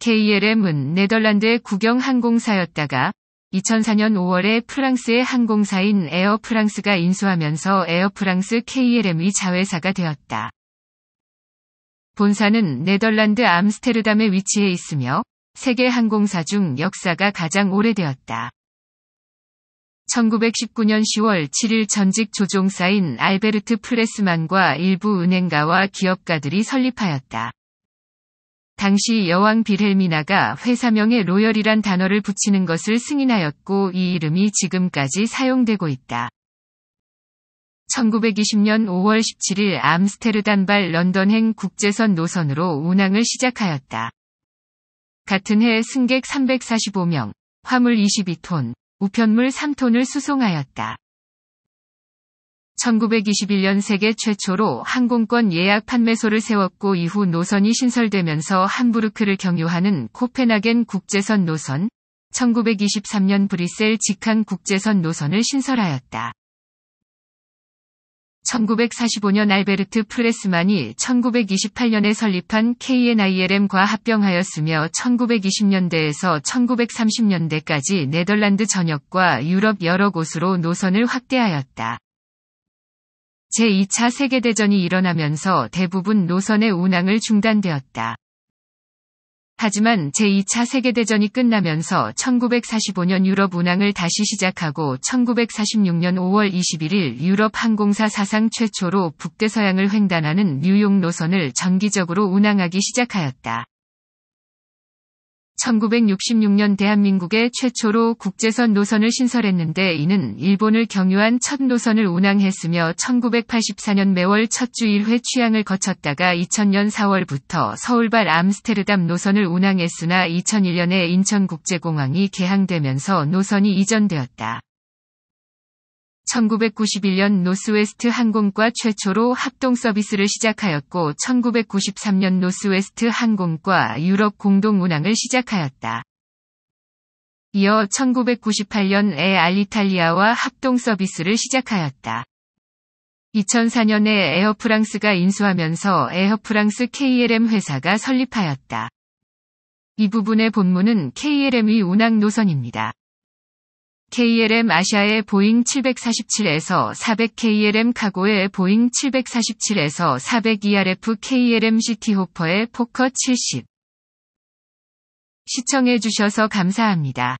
KLM은 네덜란드의 국영 항공사였다가 2004년 5월에 프랑스의 항공사인 에어 프랑스가 인수하면서 에어 프랑스 KLM이 자회사가 되었다. 본사는 네덜란드 암스테르담에 위치해 있으며 세계 항공사 중 역사가 가장 오래되었다. 1919년 10월 7일 전직 조종사인 알베르트 프레스만과 일부 은행가와 기업가들이 설립하였다. 당시 여왕 빌헬미나가 회사명에 로열이란 단어를 붙이는 것을 승인하였고 이 이름이 지금까지 사용되고 있다. 1920년 5월 17일 암스테르단발 런던행 국제선 노선으로 운항을 시작하였다. 같은 해 승객 345명, 화물 22톤, 우편물 3톤을 수송하였다. 1921년 세계 최초로 항공권 예약 판매소를 세웠고 이후 노선이 신설되면서 함부르크를 경유하는 코펜하겐 국제선 노선, 1923년 브뤼셀 직항 국제선 노선을 신설하였다. 1945년 알베르트 프레스만이 1928년에 설립한 KNILM과 합병하였으며 1920년대에서 1930년대까지 네덜란드 전역과 유럽 여러 곳으로 노선을 확대하였다. 제2차 세계대전이 일어나면서 대부분 노선의 운항을 중단되었다. 하지만 제2차 세계대전이 끝나면서 1945년 유럽 운항을 다시 시작하고 1946년 5월 21일 유럽 항공사 사상 최초로 북대서양을 횡단하는 뉴욕 노선을 정기적으로 운항하기 시작하였다. 1966년 대한민국에 최초로 국제선 노선을 신설했는데 이는 일본을 경유한 첫 노선을 운항했으며 1984년 매월 첫 주 1회 취항을 거쳤다가 2000년 4월부터 서울발 암스테르담 노선을 운항했으나 2001년에 인천국제공항이 개항되면서 노선이 이전되었다. 1991년 노스웨스트 항공과 최초로 합동 서비스를 시작하였고 1993년 노스웨스트 항공과 유럽 공동 운항을 시작하였다. 이어 1998년에 알리탈리아와 합동 서비스를 시작하였다. 2004년에 에어프랑스가 인수하면서 에어프랑스 KLM 회사가 설립하였다. 이 부분의 본문은 k l m 이 운항 노선입니다. KLM 아시아의 보잉 747에서 400 KLM 카고의 보잉 747에서 400 ERF KLM 시티호퍼의 포커 70. 시청해주셔서 감사합니다.